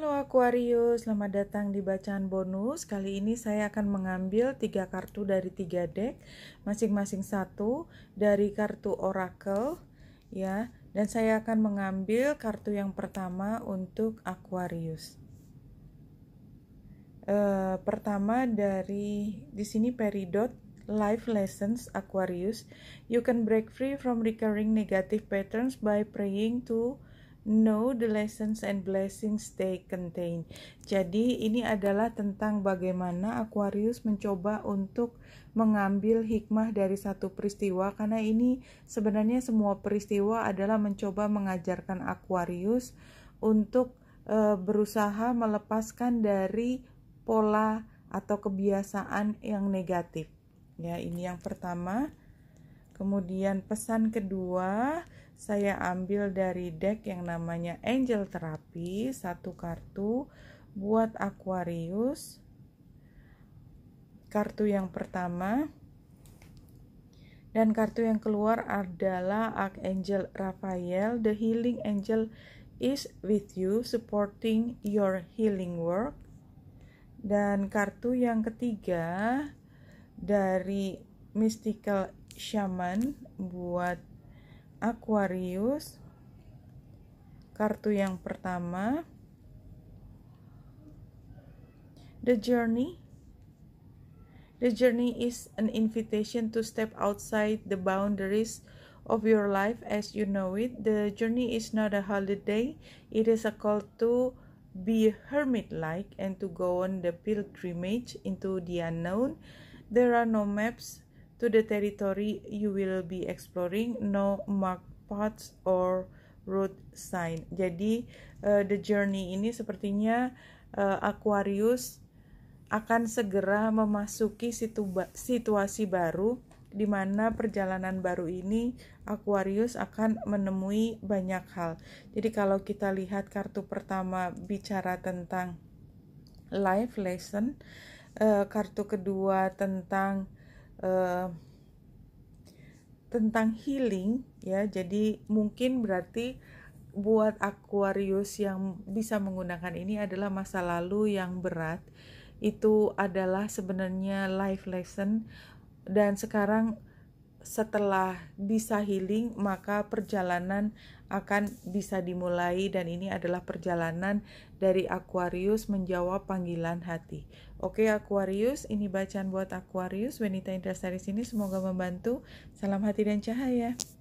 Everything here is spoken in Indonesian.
Halo Aquarius, selamat datang di bacaan bonus. Kali ini saya akan mengambil tiga kartu dari tiga deck, masing-masing satu dari kartu oracle ya. Dan saya akan mengambil kartu yang pertama untuk Aquarius. E, pertama dari di sini peridot life lessons Aquarius. You can break free from recurring negative patterns by praying to know the lessons and blessings they contain. Jadi ini adalah tentang bagaimana Aquarius mencoba untuk mengambil hikmah dari satu peristiwa karena ini sebenarnya semua peristiwa adalah mencoba mengajarkan Aquarius untuk e, berusaha melepaskan dari pola atau kebiasaan yang negatif. Ya, ini yang pertama. Kemudian pesan kedua saya ambil dari deck yang namanya Angel Therapy, satu kartu buat Aquarius. Kartu yang pertama dan kartu yang keluar adalah Archangel Raphael, The Healing Angel is with you supporting your healing work. Dan kartu yang ketiga dari Mystical shaman buat Aquarius kartu yang pertama The journey The journey is an invitation to step outside the boundaries of your life as you know it. The journey is not a holiday, it is a call to be hermit like and to go on the pilgrimage into the unknown. There are no maps, To the territory you will be exploring, no mark paths or road sign. Jadi uh, the journey ini sepertinya uh, Aquarius akan segera memasuki situ situasi baru di mana perjalanan baru ini Aquarius akan menemui banyak hal. Jadi kalau kita lihat kartu pertama bicara tentang life lesson, uh, kartu kedua tentang Eh, tentang healing ya jadi mungkin berarti buat Aquarius yang bisa menggunakan ini adalah masa lalu yang berat itu adalah sebenarnya life lesson dan sekarang setelah bisa healing maka perjalanan akan bisa dimulai dan ini adalah perjalanan dari Aquarius menjawab panggilan hati. Oke Aquarius, ini bacaan buat Aquarius. Wanita Indra Sari sini semoga membantu. Salam hati dan cahaya.